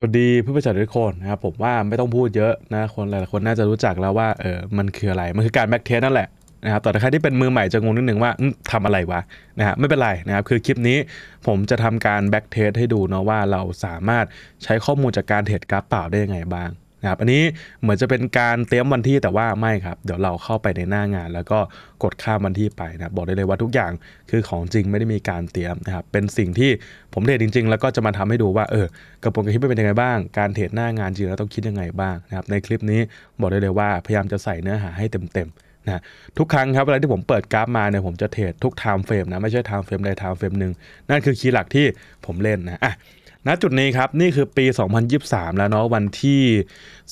สวัสดี ผู้ประชาชนทุกคนนะครับผมว่าไม่ต้องพูดเยอะนะคนหลายๆคนน่าจะรู้จักแล้วว่าเออมันคืออะไร มันคือการแบ็กเทสนั่นแหละนะครับแต่ถ้าใครที่เป็นมือใหม่จะงงนิดนึงว่าทำอะไรวะนะฮะไม่เป็นไรนะครับคือคลิปนี้ผมจะทำการแบ็กเทสให้ดูเนาะว่าเราสามารถใช้ข้อมูลจากการเทรดกราฟเปล่าได้ยังไงบ้างครับอันนี้เหมือนจะเป็นการเตรียมวันที่แต่ว่าไม่ครับ เดี๋ยวเราเข้าไปในหน้างานแล้วก็กดข้ามวันที่ไปนะบบอกได้เลยว่าทุกอย่างคือของจริงไม่ได้มีการเตรียมนะครับเป็นสิ่งที่ผมเทรดจริง ๆ แล้วก็จะมาทำให้ดูว่าเออกระบวนการคิดเป็นยังไงบ้าง การเทรดหน้างานจริงแล้วต้องคิดยังไงบ้างนะครับในคลิปนี้บอกได้เลยว่าพยายามจะใส่เนื้อหาให้เต็มๆนะทุกครั้งครับเวลาที่ผมเปิดกราฟมาเนี่ยผมจะเทรดทุกไทม์เฟรมนะไม่ใช่ไทม์เฟรมใดไทม์เฟรมหนึ่งนั่นคือคีย์หลักที่ผมเล่นนะอ่ะณจุดนี้ครับ นี่คือปี 2023 แล้วเนาะวันที่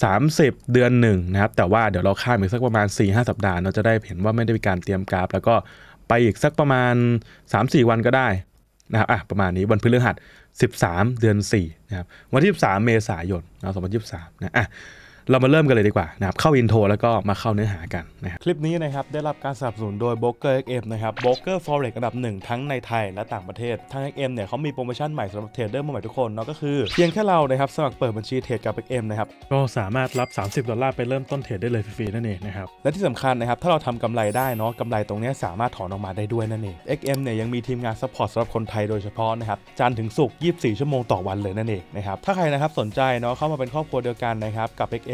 30 เดือนหนึ่งนะครับแต่ว่าเดี๋ยวเราข้ามอีกสักประมาณ 4-5 สัปดาห์ เราจะได้เห็นว่าไม่ได้มีการเตรียมกราฟ แล้วก็ไปอีกสักประมาณ 3-4 วันก็ได้นะครับอ่ะประมาณนี้วันพฤหัส 13 เดือน 4 นะครับวันที่ 13 เมษายนนะ2023 นะอ่ะเรามาเริ่มกันเลยดีกว่านะครับ เข้าอินโทรแล้วก็มาเข้าเนื้อหากันนะครับ คลิปนี้นะครับ ได้รับการสนับสนุนโดย b r o k e r XM นะครับ b r o k e r Forex อันดับหนึ่งทั้งในไทยและต่างประเทศทาง XM เนี่ยเขามีโปรโมชั่นใหม่สำหรับเทรดเดอร์มือใหม่ทุกคนเนาะก็คือเพียงแค่เรานะครับ สมัครเปิดบัญชีเทรดกับ XM นะครับก็สามารถรับ30ดอลลาร์ไปเริ่มต้นเทรดได้เลยฟรีๆนั่นเองนะครับและที่สำคัญนะครับถ้าเราทำกำไรได้เนาะกำไรตรงนี้สามารถถอนออกมาได้ด้วยนั่นเอง XM เนี่ยยังมีทีมงานซัพพอร์ตสำหรับคนไทยโดยเฉพาะนะครับจันถึงสุก24ชั่วโมงต่อวันเลยนั่นเองนะครับถ้าใครนะครับสนใจเนาะเข้ามาเป็นครอบครัวเดียวกันนะครับกับ XM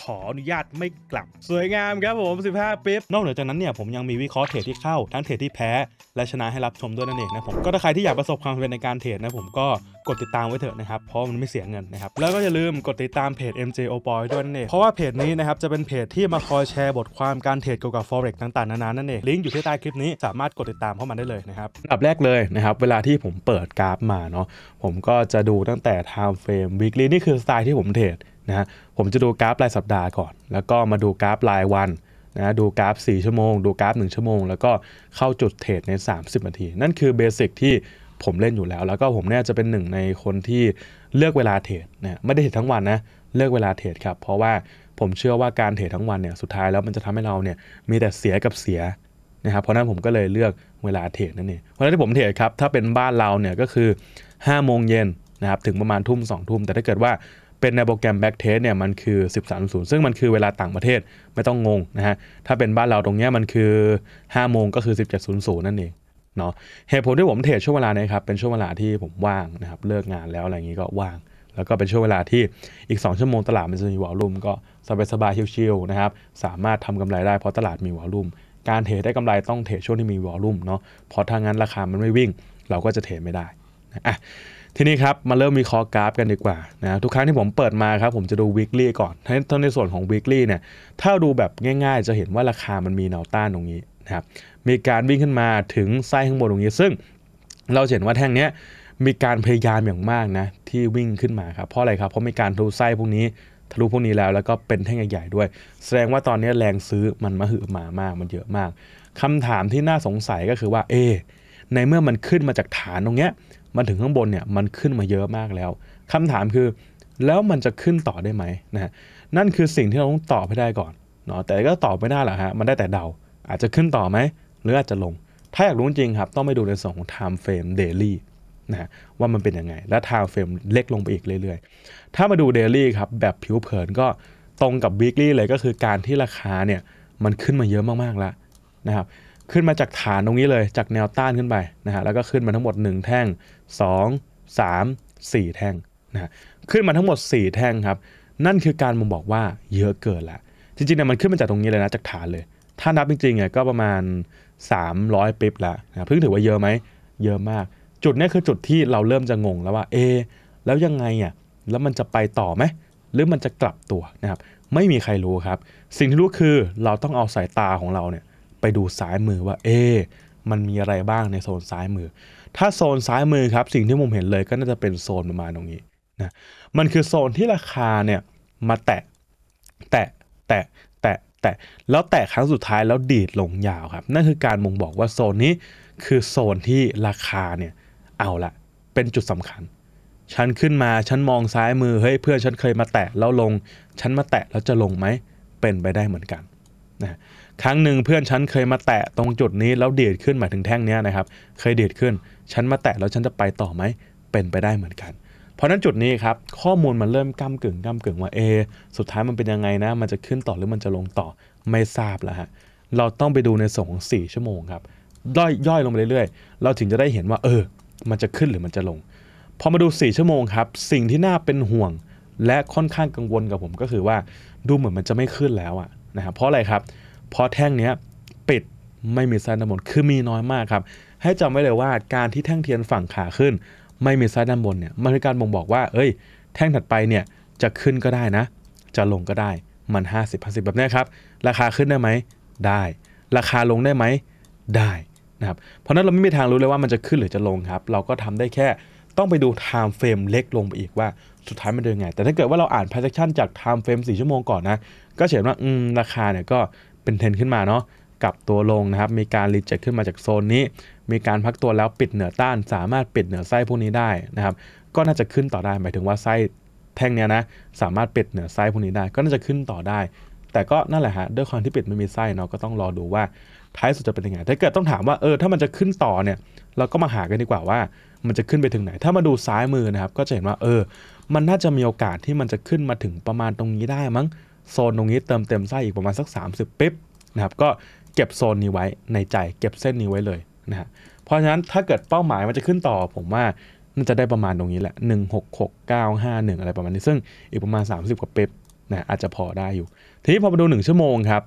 ขออนุญาตไม่กลับสวยงามครับผม 15ปิ๊บนอกเหนือจากนั้นเนี่ยผมยังมีวิเคราะห์เทรดที่เข้า ทั้งเทรดที่แพ้ และชนะให้รับชมด้วยนั่นเองนะผม ก็ถ้าใครที่อยากประสบความสำเร็จในการเทรดนะผมก็ กดติดตามไว้เถอะนะครับ เพราะมันไม่เสียเงินนะครับ แล้วก็อย่าลืมกดติดตามเพจ MJ o b o y ด้วยนั่นเอง เพราะว่าเพจนี้นะครับจะเป็นเพจที่มาคอยแชร์บทความการเทรดเกี่ยวกับ forex ต่างๆ นานา นั่นเอง ลิงก์อยู่ที่ใต้คลิปนี้สามารถกดติดตามเข้ามาได้เลยนะครับอันดับแรกเลยนะครับเวลาที่ผมเปิดกราฟมาเนาะ ผมก็จะดูตั้งแต่ time frame weekly นี่คือสไตล์ที่ผมเทรดนะฮะผมจะดูกราฟรายสัปดาห์ก่อน แล้วก็มาดูกราฟรายวันนะดูกราฟ4ชั่วโมง ดูกราฟ 1 ชั่วโมง แล้วก็เข้าจุดเทรดใน 30นาที นั่นคือเบสิกที่ผมเล่นอยู่แล้ว แล้วก็ผมเนี่ยจะเป็นหนึ่งในคนที่เลือกเวลาเทรดนะไม่ได้เทรดทั้งวันนะ เลือกเวลาเทรดครับ เพราะว่าผมเชื่อว่าการเทรดทั้งวันเนี่ย สุดท้ายแล้วมันจะทำให้เราเนี่ยมีแต่เสียกับเสียนะครับ เพราะนั้นผมก็เลยเลือกเวลาเทรดนั่นเองเพราะนั้นที่ผมเทรดครับ ถ้าเป็นบ้านเราเนี่ยก็คือ5โมงเย็นนะครับ ถึงประมาณทุ่ม2ทุ่มแต่ถ้าเกิดว่าเป็นในโปรแกรม back test เนี่ยมันคือ 13.0ซึ่งมันคือเวลาต่างประเทศไม่ต้องงงนะฮะ ถ้าเป็นบ้านเราตรงเนี้ยมันคือ 5โมงก็คือ 17.00 นั่นเอง เนาะเหตุผลที่ผมเทรดช่วงเวลานี้ครับ เป็นช่วงเวลาที่ผมว่างนะครับ เลิกงานแล้วอะไรอย่างนี้ก็ว่าง แล้วก็เป็นช่วงเวลาที่อีก 2 ชั่วโมงตลาดมันจะมีวอลลุ่มก็สบายสบายชิลๆ นะครับ สามารถทำกำไรได้เพราะตลาดมีวอลลุ่ม การเทรดได้กำไรต้องเทรดช่วงที่มีวอลลุ่มเนาะเพราะถ้างั้นราคามันไม่วิ่ง เราก็จะเทรดไม่ได้อ่ะทีนี้ครับมาเริ่มมีคอกราฟ กันดีกว่านะทุกครั้งที่ผมเปิดมาครับผมจะดู weekly ก่อนทั้งในส่วนของ weekly เนี่ยถ้าดูแบบง่ายๆจะเห็นว่าราคามันมีแนวต้านตรงนี้นะครับมีการวิ่งขึ้นมาถึงไส้ข้างบนตรงนี้ ซึ่งเราเห็นว่าแท่งนี้มีการพยายามอย่างมากนะที่วิ่งขึ้นมาครับเพราะอะไรครับเพราะมีการทะลุไส้พวกนี้ ทะลุพวกนี้แล้ว แล้วก็เป็นแท่งใหญ่ๆด้วย แสดงว่าตอนนี้แรงซื้อมันมาหือมามากมันเยอะมาก คำถามที่น่าสงสัยก็คือว่าเอในเมื่อมันขึ้นมาจากฐานตรงเนี้ยมันถึงข้างบนเนี่ยมันขึ้นมาเยอะมากแล้ว คำถามคือแล้วมันจะขึ้นต่อได้ไหมนะนั่นคือสิ่งที่เราต้องตอบให้ได้ก่อนเนาะแต่ก็ตอบไม่ได้หรอกฮะมันได้แต่เดาอาจจะขึ้นต่อไหม หรืออาจจะลง ถ้าอยากรู้จริงครับต้องไปดูในส่วนของ time frame daily นะว่ามันเป็นยังไงและ time frame เล็กลงไปอีกเรื่อยๆ ถ้ามาดู daily ครับแบบผิวเผินก็ตรงกับ weekly เลยก็คือการที่ราคาเนี่ยมันขึ้นมาเยอะมากๆแล้วนะครับขึ้นมาจากฐานตรงนี้เลยจากแนวต้านขึ้นไปนะฮะแล้วก็ขึ้นมาทั้งหมด 1 แท่ง2 3 4 แท่งนะขึ้นมาทั้งหมด 4 แท่งครับ นั่นคือการมังบอกว่าเยอะเกินละจริงๆเนี่ยมันขึ้นมาจากตรงนี้เลยนะจากฐานเลย ถ้านับจริงๆเนี่ยก็ประมาณ 300ปิบละนะเพิ่งถือว่าเยอะไหมเยอะมาก จุดนี้คือจุดที่เราเริ่มจะงงแล้วว่าเอแล้วยังไงอ่ะแล้วมันจะไปต่อไหมหรือมันจะกลับตัวนะครับไม่มีใครรู้ครับสิ่งที่รู้คือเราต้องเอาสายตาของเราเนี่ยไปดูซ้ายมือว่าเอมันมีอะไรบ้างในโซนซ้ายมือถ้าโซนซ้ายมือครับสิ่งที่ผมเห็นเลยก็น่าจะเป็นโซนประมาณตรงนี้นะมันคือโซนที่ราคาเนี่ยมาแตะ แตะแตะแตะแตะแล้วแตะครั้งสุดท้ายแล้วดีดลงยาวครับนั่นคือการมุงบอกว่าโซนนี้คือโซนที่ราคาเนี่ยเอาละเป็นจุดสำคัญฉันขึ้นมาฉันมองซ้ายมือเฮ้ยเพื่อนฉันเคยมาแตะแล้วลงฉันมาแตะแล้วจะลงไหมเป็นไปได้เหมือนกันนะครั้งหนึ่งเพื่อน ฉันเคยมาแตะตรงจุดนี้ แล้วเดือดขึ้นหมายถึงแท่งนี้นะครับ เคยเดือดขึ้น ฉันมาแตะ แล้วฉันจะไปต่อไหมเป็นไปได้เหมือนกัน เพราะนั้นจุดนี้ครับข้อมูลมันเริ่มก้ากึ่งก้ากึ่งว่าเอสุดท้ายมันเป็นยังไงนะ มันจะขึ้นต่อหรือมันจะลงต่อไม่ทราบแล้วฮะเราต้องไปดูในส่งสของชั่วโมงครับย่อยย่อยลงไปเรื่อยๆ เราถึงจะได้เห็นว่าเออ มันจะขึ้นหรือมันจะลงพอมาดู4ชั่วโมงครับสิ่งที่น่าเป็นห่วง และค่อนข้างกังวลกับผม ก็คือว่าดูเหมือนมันจะไม่ขึ้นแล้วอะนะครับเพราะอะไรครับ เพราะแท่งเนี้ยปิดไม่มีไซด์ด้านบน คือมีน้อยมากครับ ให้จำไว้เลยว่าการที่แท่งเทียนฝั่งขาขึ้น ไม่มีไซด์ด้านบนเนี่ย มันคือการบ่งบอกว่า เอ้ย แท่งถัดไปเนี่ยจะขึ้นก็ได้นะ จะลงก็ได้ มัน 50 50แบบนี้ครับ ราคาขึ้นได้ไหม ได้ ราคาลงได้ไหมได้ นะครับ เพราะนั้นเราไม่มีทางรู้เลยว่ามันจะขึ้นหรือจะลงครับ เราก็ทำได้แค่ต้องไปดูไทม์เฟรมเล็กลงไปอีกว่าสุดท้ายมันเดินไง แต่ถ้าเกิดว่าเราอ่านพ r ร์ติ t ันจากไทม์เฟรม4 ชั่วโมงก่อนนะก็เห็นว่าราคาเนี่ยก็เป็นเทรนขึ้นมาเนาะกับตัวลงนะครับมีการรีเจ็คขึ้นมาจากโซนนี้ มีการพักตัวแล้วปิดเหนือต้านสามารถปิดเหนือไส้พวกนี้ได้นะครับก็น่าจะขึ้นต่อได้หมายถึงว่าไส้แท่งเนี้ยนะสามารถปิดเหนือไส้พวกนี้ได้ ก็น่าจะขึ้นต่อได้แต่ก็นั่นแหละฮะด้วยความที่ปิดไม่มีไส้เนาะก็ต้องรอดูว่าท้ายสุดจะเป็นยังไงถ้าเกิดต้องถามว่าเออถ้ามันจะขึ้นต่อเนี่ย เราก็มาหากันดีกว่าว่า มันจะขึ้นไปถึงไหน ถ้ามาดูซ้ายมือนะครับ ก็จะเห็นว่าเออ มันน่าจะมีโอกาสที่มันจะขึ้นมาถึงประมาณตรงนี้ได้มั้งโซนตรงนี้เติมเต็มไส้อีกประมาณสัก 30ปิ๊บนะครับก็เก็บโซนนี้ไว้ในใจเก็บเส้นนี้ไว้เลยนะฮะเพราะฉะนั้นถ้าเกิดเป้าหมายมันจะขึ้นต่อผมว่าน่าจะได้ประมาณตรงนี้แหละ 166951 อะไรประมาณนี้ซึ่งอีกประมาณ 30 กว่าเป๊บนะอาจจะพอได้อยู่ ทีนี้พอมาดู 1 ชั่วโมงครับ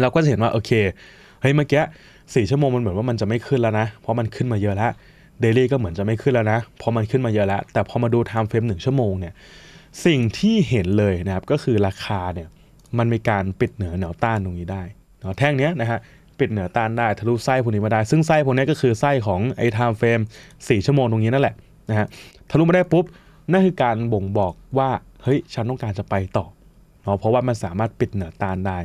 เราก็จะเห็นว่าโอเคเฮ้ยเมื่อกี้สี่ชั่วโมงมันเหมือนว่ามันจะไม่ขึ้นแล้วนะเพราะมันขึ้นมาเยอะแล้วเดลี่ก็เหมือนจะไม่ขึ้นแล้วนะเพราะมันขึ้นมาเยอะแล้ว แต่พอมาดูไทม์เฟรมหนึ่งชั่วโมงเนี่ยสิ่งที่เห็นเลยนะครับก็คือราคาเนี่ยมันมีการปิดเหนือแนวต้านตรงนี้ได้เนาะแท่งเนี้ยนะฮะปิดเหนือต้านได้ทะลุไส้พวกนี้มาได้ซึ่งไส้พวกนี้ก็คือไส้ของไอ้ไทม์เฟรม4ชั่วโมงตรงนี้นั่นแหละนะฮะทะลุมาได้ปุ๊บนั่นคือการบ่งบอกว่าเฮ้ยฉันต้องการจะไปต่อเนาะเพราะว่ามันสามารถปิดเหนือต้านได้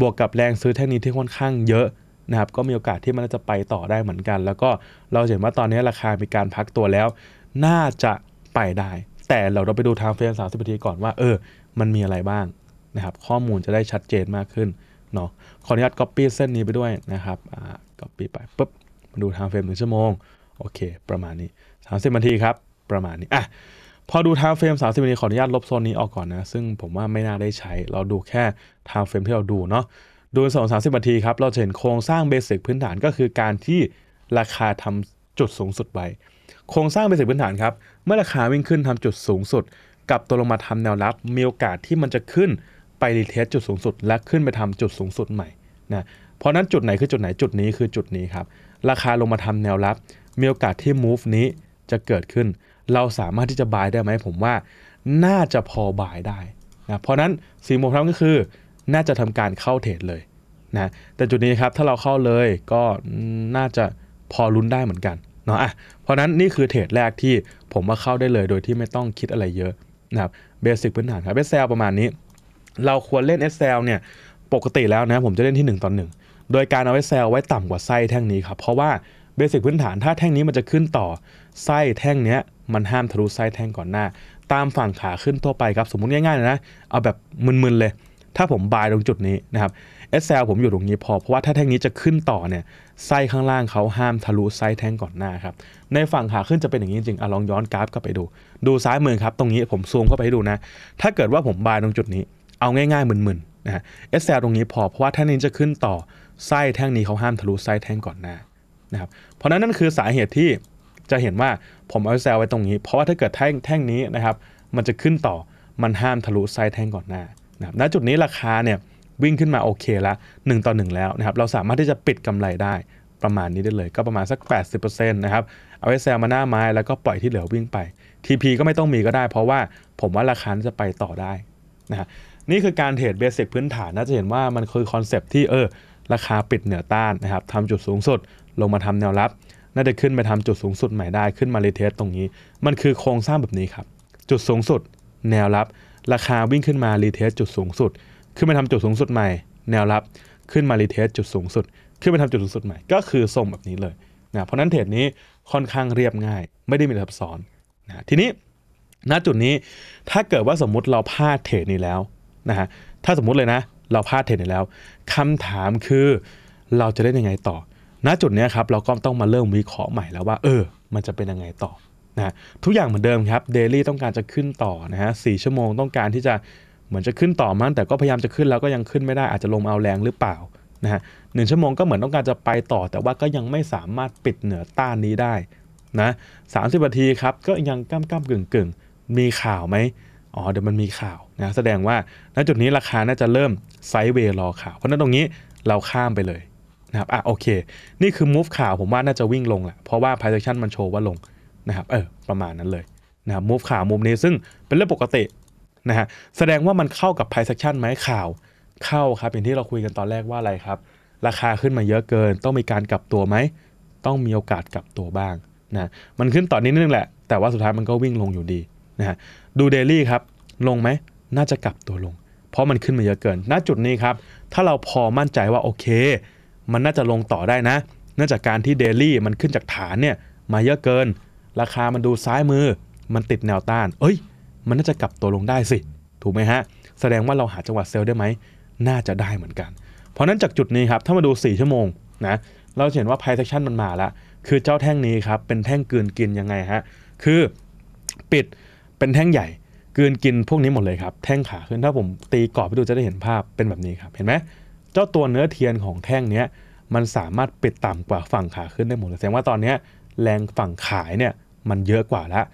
บวกกับแรงซื้อแท่งนี้ที่ค่อนข้างเยอะนะครับก็มีโอกาสที่มันจะไปต่อได้เหมือนกันแล้วก็เราเห็นว่าตอนนี้ราคามีการพักตัวแล้วน่าจะไปได้แต่เราเราไปดูทางเฟรมสามสิบนาทีก่อนว่าเออ มันมีอะไรบ้างนะครับข้อมูลจะได้ชัดเจนมากขึ้นเนาะขออนุญาต copy เส้นนี้ไปด้วยนะครับอ่า copy ไปปุ๊บมาดูทางเฟรมหนึ่งชั่วโมง โอเคประมาณนี้สามสิบนาทีครับประมาณนี้อ่ะพอดูทางเฟรม 30 นาที ขออนุญาต ลบโซนนี้ออกก่อนนะ ซึ่งผมว่าไม่น่าได้ใช้ เราดูแค่ทางเฟรมที่เราดูเนาะดูสองสามสิบนาทีครับเราเห็นโครงสร้างเบสิกพื้นฐานก็คือการที่ราคาทำจุดสูงสุดไว้โครงสร้างเป็นสิ่งพื้นฐานครับ เมื่อราคาวิ่งขึ้นทำจุดสูงสุด กับตัวลงมาทำแนวรับ มีโอกาสที่มันจะขึ้นไปรีเทสจุดสูงสุดและขึ้นไปทำจุดสูงสุดใหม่ นะ เพราะนั้นจุดไหนคือจุดไหน จุดนี้คือจุดนี้ครับ ราคาลงมาทำแนวรับ มีโอกาสที่ move นี้จะเกิดขึ้น เราสามารถที่จะบายได้ไหมผมว่า น่าจะพอบายได้ นะ เพราะนั้นสี่โมงครับก็คือ น่าจะทำการเข้าเทรดเลยนะ แต่จุดนี้ครับถ้าเราเข้าเลยก็ น่าจะพอลุ้นได้เหมือนกันเนาะอ่ะเพราะนั้นนี่คือเทรดแรกที่ผมมาเข้าได้เลยโดยที่ไม่ต้องคิดอะไรเยอะนะครับเบสิกพื้นฐานครับ e ซ c ซลประมาณนี้ เราควรเล่น e x เซ l เนี่ยปกติแล้วนะผมจะเล่นที่ 1ต่อ1โดยการเอา e x แซลไว้ต่ำกว่าไส้แท่งนี้ครับเพราะว่าเบสิกพื้นฐานถ้าแท่งนี้มันจะขึ้นต่อไส้แท่งเนี้ยมันห้ามทะลุไส้แท่งก่อนหน้า ตามฝั่งขาขึ้นทั่วไปครับสมมุติง่ายๆนะเอาแบบมึนๆเลย ถ้าผมบายตรงจุดนี้นะครับซ l ผมอยู่ตรงนี้พอเพราะว่าถ้าแท่งนี้จะขึ้นต่อเนี่ยไส้ ข้างล่างเขาห้ามทะลุไส้แท่งก่อนหน้าครับในฝั่งขาขึ้นจะเป็นอย่างนี้จริงๆอ่ะลองย้อนกราฟกลับไปดู ดูซ้ายมือครับตรงนี้ผมซูมเข้าไปดูนะถ้าเกิดว่าผมบายตรงจุดนี้ เอาง่ายๆมึนๆนะเอสแซลตรงนี้พอเพราะว่าแท่งนี้จะขึ้นต่อไส้แท่งนี้เขาห้ามทะลุไส้แท่งก่อนหน้านะครับเพราะนั้นนั่นคือสาเหตุที่จะเห็นว่าผมเอาซลไว้ตรงนี้ เพราะว่าถ้าเกิดแท่งแท่งนี้นะครับมันจะขึ้นต่อมันห้ามทะลุไส้แท่งก่อนหน้านะณจุดนี้ราคาเนี่ยวิ่งขึ้นมาโอเคละ1ต่อ 1 แล้วนะครับเราสามารถที่จะปิดกำไรได้ ประมาณนี้ได้เลย ก็ประมาณสัก80%นะครับเอาไว้แซลมาหน้าไม้แล้วก็ปล่อยที่เหลือวิ่งไป TP ก็ไม่ต้องมีก็ได้ เพราะว่าผมว่าราคาจะไปต่อได้นะฮะนี่คือการเทรดเบสิกพื้นฐาน น่าจะเห็นว่ามันคือคอนเซปที่เออราคาปิดเหนือต้านนะครับทำจุดสูงสุดลงมาทำแนวรับน่าจะขึ้นไปทำจุดสูงสุดใหม่ได้ขึ้นมารีเทสตรงนี้ มันคือโครงสร้างแบบนี้ครับจุดสูงสุดแนวรับ ราคาวิ่งขึ้นมารีเทสจุดสูงสุดขึ้นไปทำจุดสูงสุดใหม่ แนวรับขึ้นมารีเทสจุดสูงสุด ขึ้นไปทำจุดสูงสุดใหม่ ก็คือส่งแบบนี้เลยนะเพราะนั้นเทรดนี้ค่อนข้างเรียบง่าย ไม่ได้มีซับซ้อนนะทีนี้ณจุดนี้ถ้าเกิดว่าสมมุติเราพลาดเทรดนี้แล้วนะฮะถ้าสมมุติเลยนะ เราพลาดเทรดนี้แล้ว คำถามคือเราจะได้ยังไงต่อ ณจุดนี้ครับเราก็ต้องมาเริ่มวิเคราะห์ใหม่แล้วว่าเออมันจะเป็นยังไงต่อนะทุกอย่างเหมือนเดิมครับเดลี่ต้องการจะขึ้นต่อนะฮะสชั่วโมงต้องการที่จะเหมือนจะขึ้นต่อมั้งแต่ก็พยายามจะขึ้นแล้วก็ยังขึ้นไม่ได้อาจจะลมเอาแรงหรือเปล่านะฮะหนึ่งชั่วโมงก็เหมือนต้องการจะไปต่อ แต่ว่าก็ยังไม่สามารถปิดเหนือต้านนี้ได้นะสามสิบนาทีครับก็ยังก้ามก้ามกึ่งกึ่งมีข่าวไหมอ๋อเดี๋ยวมันมีข่าวนะแสดงว่าณจุดนี้ราคาน่าจะเริ่มไซด์เวย์รอข่าวเพราะนั้นตรงนี้เราข้ามไปเลยนะครับอ่ะโอเค นี่คือมูฟข่าวผมว่าน่าจะวิ่งลงแหละเพราะว่าไพ i c e a c นมันโชว์ว่าลงนะครับเออประมาณนั้นเลยนะครับมูฟข่าวมุมนี้ซึ่งเป็นเรื่องปกตินะฮะแสดงว่ามันเข้ากับไพ i c e a c t i นไหมข่าวเข้าครับอย่างที่เราคุยกันตอนแรกว่าอะไรครับ ราคาขึ้นมาเยอะเกิน ต้องมีการกลับตัวไหม ต้องมีโอกาสกลับตัวบ้างนะมันขึ้นต่อนนิดนึงแหละแต่ว่าสุดท้ายมันก็วิ่งลงอยู่ดีนะฮะดูเดลี่ครับ ลงไหม น่าจะกลับตัวลง เพราะมันขึ้นมาเยอะเกินณจุดนี้ครับถ้าเราพอมั่นใจว่าโอเค มันน่าจะลงต่อได้นะเนื่องจากการที่เดลี่มันขึ้นจากฐานเนี่ยมาเยอะเกินราคามันดูซ้ายมือ มันติดแนวต้านเอ้ยมันน่าจะกลับตัวลงได้สิ ถูกไหมฮะ แสดงว่าเราหาจังหวะเซลล์ได้ไหม น่าจะได้เหมือนกัน เพราะนั้นจากจุดนี้ครับ ถ้ามาดู 4 ชั่วโมงนะ เราเห็นว่าไพ i c e a c t i มันมาละคือเจ้าแท่งนี้ครับ เป็นแท่งกืนกินยังไงฮะ คือปิดเป็นแท่งใหญ่กืนกินพวกนี้หมดเลยครับ แท่งขาขึ้นถ้าผมตีกรอบไปดูจะได้เห็นภาพเป็นแบบนี้ครับ เห็นไหมเจ้าตัวเนื้อเทียนของแท่งนี้มันสามารถปิดต่ำกว่าฝั่งขาขึ้นได้หมด แสดงว่าตอนนี้แรงฝั่งขายเนี่ยมันเยอะกว่าแล้ว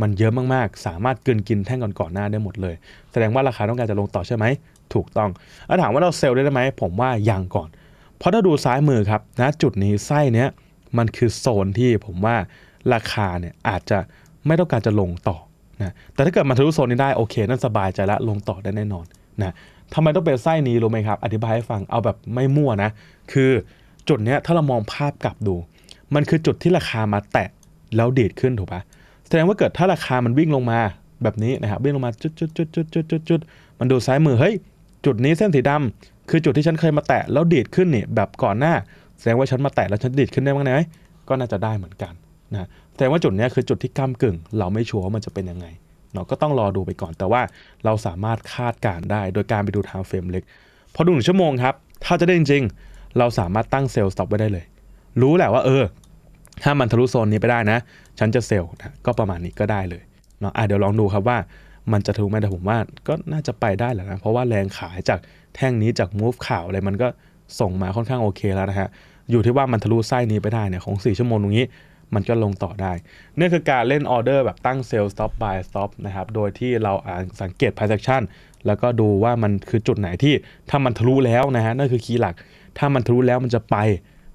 มันเยอะมาก ๆ สามารถกินกินแท่งก่อนก่อนหน้าได้หมดเลย แสดงว่าราคาต้องการจะลงต่อใช่ไหม ถูกต้องแล้วถามว่าเราเซลล์ได้ไหม ผมว่ายังก่อน เพราะถ้าดูซ้ายมือครับนะจุดนี้ ไส้เนี้ย มันคือโซนที่ผมว่าราคาเนี่ยอาจจะไม่ต้องการจะลงต่อ นะ แต่ถ้าเกิดมันทะลุโซนนี้ได้โอเคนั่นสบายใจละลงต่อได้แน่นอน นะทำไมต้องเป็นไส้นี้รู้ไหมครับ อธิบายให้ฟัง เอาแบบไม่มั่วนะ คือจุดเนี้ยถ้าเรามองภาพกลับดู มันคือจุดที่ราคามาแตะแล้วดีดขึ้นถูกปะแสดงว่าเกิดถ้าราคามันวิ่งลงมาแบบนี้นะครับวิ่งลงมาจุดจุดจุดจุดจุดจุดจุดมันดูซ้ายมือ เฮ้ยจุดนี้เส้นสีดำ คือจุดที่ฉันเคยมาแตะ แล้วดีดขึ้นนี่แบบก่อนหน้า แสดงว่าฉันมาแตะแล้วฉันดีดขึ้นได้บ้างไหมก็น่าจะได้เหมือนกันนะแสดงว่าจุดนี้คือจุดที่ก้ากึ่ง เราไม่ชัวร์ว่ามันจะเป็นยังไงเราก็ต้องรอดูไปก่อนแต่ว่าเราสามารถคาดการได้ โดยการไปดูไทม์เฟรมเล็กพอดูหนึ่งชั่วโมงครับถ้าจะได้จริงๆเราสามารถตั้งเซลล์สต็อปไว้ได้เลย รู้แหละว่าเออ ถ้ามันทะลุโซนนี้ไปได้นะฉันจะเซลล์นะก็ประมาณนี้ก็ได้เลยเนาะะเดี๋ยวลองดูครับว่ามันจะถูกไหมแต่ผมว่า ก็น่าจะไปได้แหละนะเพราะว่าแรงขายจากแท่งนี้จากมูฟข่าวอะไรมันก็ส่งมาค่อนข้างโอเคแล้วนะฮะอยู่ที่ว่ามันทะลุไส้นี้ไปได้เนี่ยของ 4 ชั่วโมงตรงนี้มันก็ลงต่อได้ เนี่ยคือการเล่นออเดอร์แบบตั้งเซลล์สต็อปบายสต็อปนะครับ โดยที่เราอ่านสังเกต p r i s a c t i o n แล้วก็ดูว่ามันคือจุดไหนที่ถ้ามันทะลุแล้วนะฮะนั่นคือคีย์หลักถ้ามันทะลุแล้วมันจะไป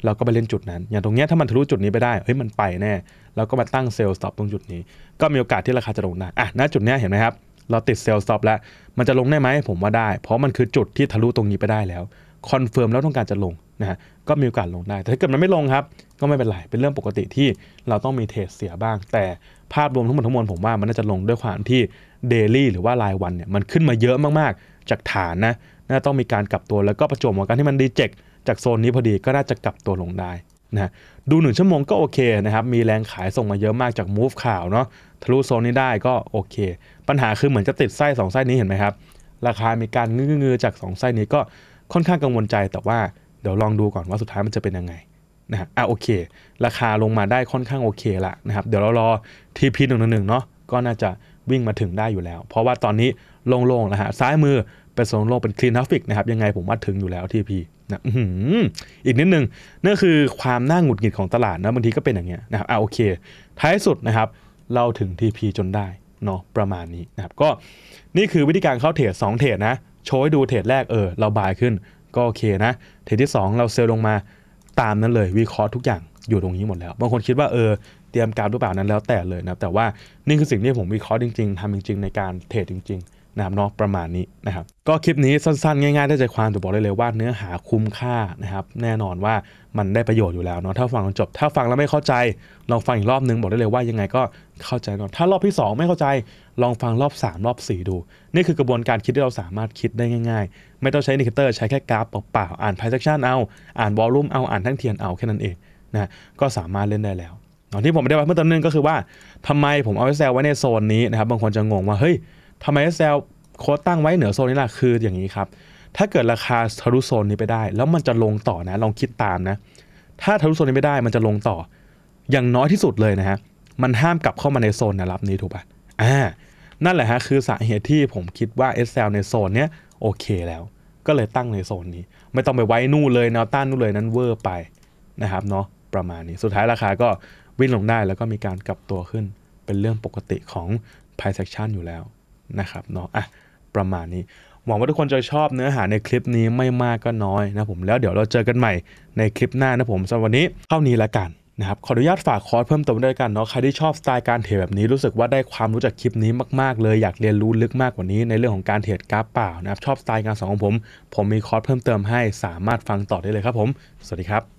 เราก็ไปเล่นจุดนั้น อย่างตรงเนี้ยถ้ามันทะลุจุดนี้ไปได้เฮ้ยมันไปแน่เราก็มาตั้งเซลล์สต็อปตรงจุดนี้ ก็มีโอกาสที่ราคาจะลงได้อ่ะณจุดเนี้ยเห็นไหมครับเราติดเซลล์สต็อปแล้วมันจะลงได้ไหมผมว่าได้ เพราะมันคือจุดที่ทะลุตรงนี้ไปได้แล้วคอนเฟิร์มแล้วต้องการจะลงนะฮะก็มีโอกาสลงได้แต่ถ้าเกิดมันไม่ลงครับก็ไม่เป็นไร เป็นเรื่องปกติที่เราต้องมี เทรดเสียบ้าง แต่ภาพรวมทั้งหมดทั้งมวลผมว่า มันน่าจะลงด้วยความที่เดลี่หรือว่ารายวันเนี่ยมันขึ้นมาเยอะมากๆ จากฐานนะน่าต้องมีการกลับตัวแล้วก็ประจวบือนกันที่มันดีเจ็คจากโซนนี้พอดีก็น่าจะกลับตัวลงได้นะดูหนึ่งชั่วโมงก็โอเคนะครับ มีแรงขายส่งมาเยอะมากจาก Move ข่าวเนาะทะลุโซนนี้ได้ก็โอเค ปัญหาคือเหมือนจะติดไส้ 2 ไส้นี้เห็นไหมครับ ราคามีการงื้อจาก 2 ไส้นี้ก็ค่อนข้างกังวลใจ แต่ว่าเดี๋ยวลองดูก่อนว่าสุดท้ายมันจะเป็นยังไงนะฮะอ่ะโอเค ราคาลงมาได้ค่อนข้างโอเคละนะครับเดี๋ยวเรารอ TP 1 1 1เนาะก็น่าจะวิ่งมาถึงได้อยู่แล้ว เพราะว่าตอนนี้โล่งๆนะฮะซ้ายมือเป็นโซนโล่งเป็นคลีนทราฟิกนะครับยังไงผมว่าถึงอยู่แล้ว TP นะอีกนิดนึงนั่นคือความน่าหงุดหงิดของตลาดนะบางทีก็เป็นอย่างเงี้ยนะครับอ่าโอเค ท้ายสุดนะครับเราถึง TP จนได้เนาะประมาณนี้นะครับก็นี่คือวิธีการเข้าเทรด2เทรดนะ โชว์ให้ดูเทรดแรกเออ เราบายขึ้น ก็โอเคนะ เทรดที่ 2 เราเซลลงมาตามนั้นเลย วิเคราะห์ทุกอย่างอยู่ตรงนี้หมดแล้ว บางคนคิดว่าเออเตรียมการหรือเปล่านั้นแล้วแต่เลยนะแต่ว่านี่คือสิ่งที่ผมวิเคราะห์จริงๆ ทำจริงๆในการเทรดจริง ๆนะครับเนาะประมาณนี้นะครับ ก็คลิปนี้สั้น ๆ ง่าย ๆได้ใจความจะบอกได้เลยว่าเนื้อหาคุ้มค่านะครับ แน่นอนว่ามันได้ประโยชน์อยู่แล้วเนาะถ้าฟังจนจบถ้าฟังแล้วไม่เข้าใจ ลองฟังอีกรอบนึงบอกได้เลยว่ายังไงก็เข้าใจเ่อนถ้ารอบที่ 2 ไม่เข้าใจลองฟังรอบ 3 รอบ 4 ดู นี่คือกระบวนการคิดที่เราสามารถคิดได้ง่ายๆ ไม่ต้องใช้นิคเตอร์ใช้แค่กราฟเปล่าๆอ่านไพซักชันเอาอ่านวอลลุ่มเอาอ่านทั้งเทียนเอาแค่นั้นเองนะก็สามารถเล่นได้แล้วที่ผมได้ไว้เมื่อตอนนึงก็คือว่าทำไมผมเอาไปแซวไว้ในโซนนี้นะครับบางคนจะงงว่าเฮ้ยทำไม SL โค้ดตั้งไว้เหนือโซนนี้ล่ะ คืออย่างนี้ครับ ถ้าเกิดราคาทะลุโซนนี้ไปได้ แล้วมันจะลงต่อนะ ลองคิดตามนะ ถ้าทะลุโซนนี้ไม่ได้ มันจะลงต่อ อย่างน้อยที่สุดเลยนะฮะ มันห้ามกลับเข้ามาในโซนนะรับนี้ถูกปะ่ะอ่า นั่นแหละฮะ คือสาเหตุที่ผมคิดว่า SL ในโซนเนี้ยโอเคแล้ว ก็เลยตั้งในโซนนี้ ไม่ต้องไปไว้นู่นเลยแนวต้านนู่นเลยนั้นเวอร์ไปนะครับเนาะ ประมาณนี้ สุดท้ายราคาก็วิ่งลงได้ แล้วก็มีการกลับตัวขึ้น เป็นเรื่องปกติของ price action อยู่แล้วนะครับเนาะอ่ะประมาณนี้ หวังว่าทุกคนจะชอบเนื้อหาในคลิปนี้ไม่มากก็น้อยนะผมแล้วเดี๋ยวเราเจอกันใหม่ในคลิปหน้านะผมสำหรับวันนี้เท่านี้ละกันนะครับขออนุญาตฝากคอร์สเพิ่มเติมด้วยกันเนาะใครที่ชอบสไตล์การเทรดแบบนี้รู้สึกว่าได้ความรู้จากคลิปนี้มากๆ เลยอยากเรียนรู้ลึกมากกว่านี้ ในเรื่องของการเทรดกราฟเปล่านะครับชอบสไตล์การสอนของผม ผมมีคอร์สเพิ่มเติมให้สามารถฟังต่อได้เลยครับ ผม สวัสดีครับ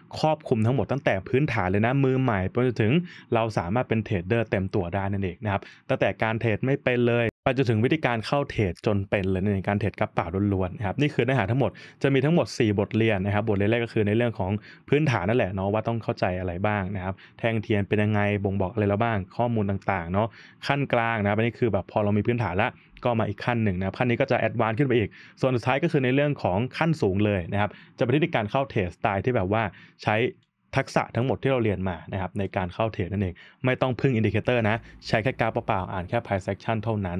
ครอบคลุมทั้งหมดตั้งแต่พื้นฐานเลยนะมือใหม่ไปจนถึงเราสามารถเป็นเทรดเดอร์เต็มตัวได้นั่นเองนะครับตั้งแต่การเทรดไม่เป็นเลยไปจนถึงวิธีการเข้าเทรดจนเป็นเลยในการเทรดกระเป๋าล้วนๆนะครับนี่คือเนื้อหาทั้งหมดจะมีทั้งหมด 4 บทเรียนนะครับบทเรียนแรกก็คือในเรื่องของพื้นฐานนั่นแหละเนาะว่าต้องเข้าใจอะไรบ้างนะครับแทงเทียนเป็นยังไงบ่งบอกอะไรแล้วบ้าง ข้อมูลต่างๆเนาะขั้นกลางนะครับอันนี้คือแบบพอเรามีพื้นฐานละก็มาอีกขั้นหนึ่งนะครับขั้นนี้ก็จะแอดวานซ์ขึ้นไปอีก ส่วนสุดท้ายก็คือในเรื่องของขั้นสูงเลยนะครับ จะเป็นที่การเข้าเทรดสไตล์ที่แบบว่าใช้ทักษะทั้งหมดที่เราเรียนมานะครับ ในการเข้าเทรดนั่นเองไม่ต้องพึ่งอินดิเคเตอร์นะ ใช้แค่กราฟเปล่าๆอ่านแค่ไพ่เซ็กชันเท่านั้น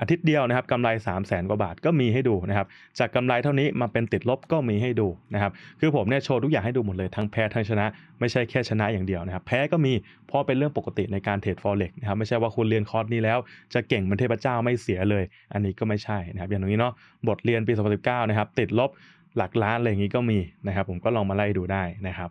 อาทิตย์เดียวนะครับกำไร 3 0 0แสนกว่าบาทก็มีให้ดูนะครับจากกำไรเท่านี้มาเป็นติดลบก็มีให้ดูนะครับ คือผมเนี่ยโชว์ทุกอย่างให้ดูหมดเลยทั้งแพ้ทั้งชนะไม่ใช่แค่ชนะอย่างเดียวนะครับ แพ้ก็มีเพราะเป็นเรื่องปกติในการเทรดฟอเร็กนะครับไม่ใช่ว่าคุณเรียนคอร์สนี้แล้ว จะเก่งมันเทพเจ้าไม่เสียเลย อันนี้ก็ไม่ใช่นะครับอย่างนี้เนาะบทเรียนปี2019นะครับติดลบหลักล้านอะไรอย่างนี้ก็มีนะครับ ผมก็ลองมาไล่ดูได้นะครับ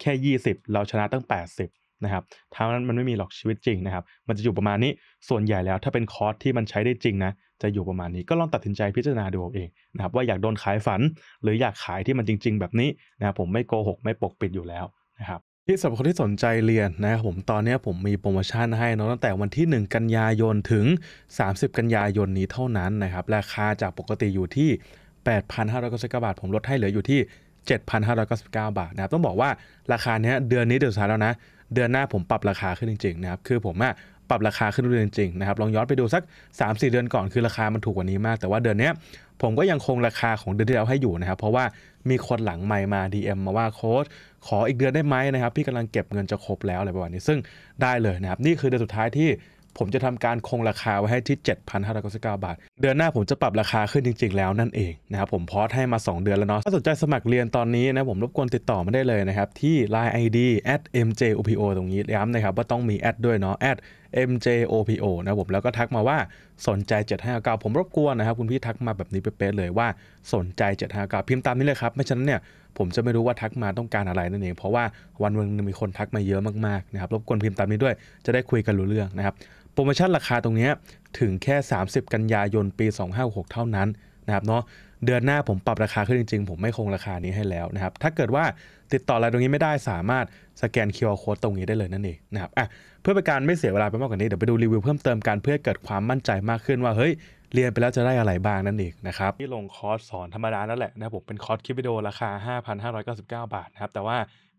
แค่ 20 เราชนะตั้ง 80 นะครับทางนั้นมันไม่มีหรอกชีวิตจริงนะครับ มันจะอยู่ประมาณนี้ ส่วนใหญ่แล้วถ้าเป็นคอร์สที่มันใช้ได้จริงนะ จะอยู่ประมาณนี้ก็ลองตัดสินใจพิจารณาดูเอาเองนะครับว่าอยากโดนขายฝัน หรืออยากขายที่มันจริง ๆแบบนี้นะครับผมไม่โกหกไม่ปกปิดอยู่แล้วนะครับที่สำหรับคนที่สนใจเรียนนะครับผมตอนนี้ผมมีโปรโมชั่นให้นะตั้งแต่วันที่ 1 กันยายนถึง 30 กันยายนนี้เท่านั้นนะครับราคาจากปกติอยู่ที่ 8 5 0 9บาท ผมลดให้เหลืออยู่ที่7,599 บาทนะครับต้องบอกว่าราคาเนี้ยเดือนนี้เดือนสุดท้ายแล้วนะ เดือนหน้าผมปรับราคาขึ้นจริงๆนะครับคือผมอะปรับราคาขึ้นเรื่อยจริงนะครับลองย้อนไปดูสัก3-4เดือนก่อนคือราคา มันถูกกว่านี้มาก แต่ว่าเดือนนี้ผมก็ยังคงราคาของเดือนที่แล้วให้อยู่นะครับเพราะว่ามีคนหลังไมมา DM มาว่าโค้ดขออีกเดือนได้ไหมนะครับ พี่กำลังเก็บเงินจะครบแล้วอะไรประมาณนี้ซึ่งได้เลยนะครับนี่คือเดือนสุดท้ายที่ผมจะทำการคงราคาไว้ให้ที่ 7,599บาท เดือนหน้าผมจะปรับราคาขึ้นจริงๆแล้วนั่นเองนะครับผมพอสให้มา 2 เดือนแล้วเนาะ ถ้าสนใจสมัครเรียนตอนนี้นะผมรบกวนติดต่อมาได้เลยนะครับที่ Line ID m j o p o ตรงนี้ย้ำนะครับว่าต้องมีแอดด้วยเนาะ @mjopo นะผมแล้วก็ทักมาว่าสนใจ759 ผมรบกวนนะครับ คุณพี่ทักมาแบบนี้เป๊ะเลยว่าสนใจ759 พิมพ์ตามนี้เลยครับ ไม่ฉะนั้นเนี่ยผมจะไม่รู้ว่าทักมาต้องการอะไรนั่นเอง เพราะว่าวันวันึงมีคนทักมาเยอะมากๆนะครับรบกวนพิมพ์ตามนี้ด้วย จะได้คุยกันรู้เรื่องนะครับรโมชั่นราคาตรงนี้ถึงแค่ 30 กันยายน ปี 2 5 6 เท่านั้นนะครับเนาะเดือนหน้าผมปรับราคาขึ้นจริงๆ ผมไม่คงราคานี้ให้แล้วนะครับถ้าเกิดว่าติดต่ออะไรตรงนี้ไม่ได้สามารถสแกน QR Code ตรงนี้ได้เลยนั่นเองนะครับอ่ะเพื่อเป็นการไม่เสียเวลาไปมากกว่านี้ เดี๋ยวไปดูรีวิวเพิ่มเติมกันเพื่อเกิดความมั่นใจมากขึ้นว่าเฮ้ยเรียนไปแล้วจะได้อะไรบ้างนั่นเองนะครับที่ลงคอร์สสอนธรรมดานั่นแหละนะผมเป็นคอร์สคลิปวิดีโอราคา 5,599 บาทนะครับแต่ว่า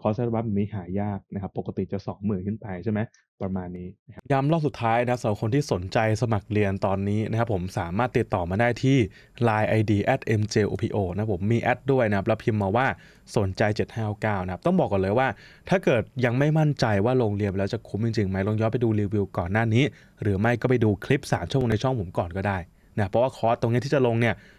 คอร์สอัลบัฟมนี้หายากนะครับ ปกติจะ 2 0,000 ขึ้นไปใช่ไหมประมาณนี้นย้ำรอบสุดท้ายนะสำหรับคนที่สนใจสมัครเรียนตอนนี้นะครับ ผมสามารถติดต่อมาได้ที่ Line ID at mjopo นะผมมีแอดด้วยนะครับ แล้วพิมพ์มาว่าสนใจ 759 นะครับ ต้องบอกก่อนเลยว่า ถ้าเกิดยังไม่มั่นใจว่าลงเรียนแล้วจะคุ้มจริงๆไหมลองย้อนไปดูรีวิวก่อนหน้านี้ หรือไม่ก็ไปดูคลิป3ชั่วโมงในช่องผมก่อนก็ได้นะเพราะว่าคอร์สตรงนี้ที่จะลงเนี่ย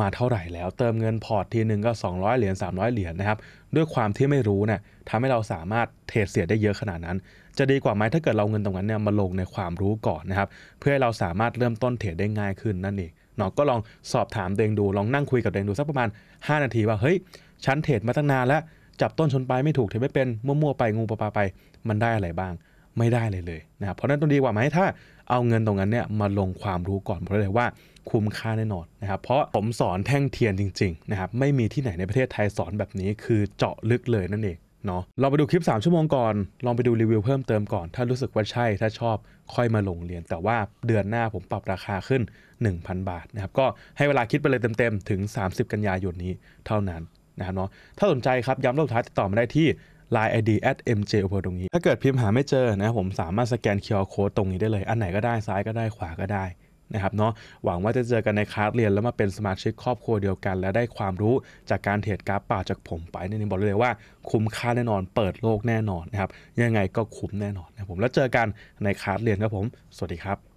มาเท่าไหร่แล้วเติมเงินพอร์ตทีหนึ่งก็ 200เหรียญ300 เหรียญนะครับด้วยความที่ไม่รู้เนี่ยทำให้เราสามารถเทรดเสียได้เยอะขนาดนั้น จะดีกว่าไหมถ้าเกิดเราเงินตรงนั้นเนี่ยมาลงในความรู้ก่อนนะครับเพื่อให้เราสามารถเริ่มต้นเทรดได้ง่ายขึ้นนั่นเองเนาะก็ลองสอบถามเดงดูลองนั่งคุยกับเดงดูสักประมาณ 5 นาทีว่าเฮ้ยฉันเทรดมาตั้งนานแล้วจับต้นชนปลายไม่ถูกเทรดไม่เป็นมั่วๆไปงูปลาไปมันได้อะไรบ้างไม่ได้เลยเลยนะครับเพราะนั้นต้องดีกว่าไหมถ้า เอาเงินตรงนั้นเนี่ยมาลงความรู้ก่อนเพราะเลยว่าคุ้มค่าแน่นอนนะครับ เพราะผมสอนแท่งเทียนจริงๆนะครับไม่มีที่ไหนในประเทศไทยสอนแบบนี้คือเจาะลึกเลยนั่นเองเนาะเราไปดูคลิป 3 ชั่วโมงก่อน ลองไปดูรีวิวเพิ่มเติมก่อน ถ้ารู้สึกว่าใช่ถ้าชอบค่อยมาลงเรียน แต่ว่าเดือนหน้าผมปรับราคาขึ้น 1,000 บาทนะครับก็ให้เวลาคิดไปเลยเต็มๆ ถึง 30 กันยายนนี้เท่านั้นนะครับเนาะถ้าสนใจครับย้ำรอบท้ายติดต่อมาได้ที่ Line ID at mj โอตรงนี้ถ้าเกิดพิมพ์หาไม่เจอนะผมสามารถสแกน QR code ตรงนี้ได้เลย อันไหนก็ได้ซ้ายก็ได้ขวาก็ได้นะครับเนาะหวังว่าจะเจอกันในคลาสเรียนแล้วมาเป็นสมาชิกครอบครัวเดียวกัน และได้ความรู้จากการเทรดกราฟป่าจากผมไปนี่บอกเลยว่าคุ้มค่าแน่นอนเปิดโลกแน่นอนนะครับยังไงก็คุ้มแน่นอนนะผมแล้วเจอกันในคลาสเรียนครับผม สวัสดีครับ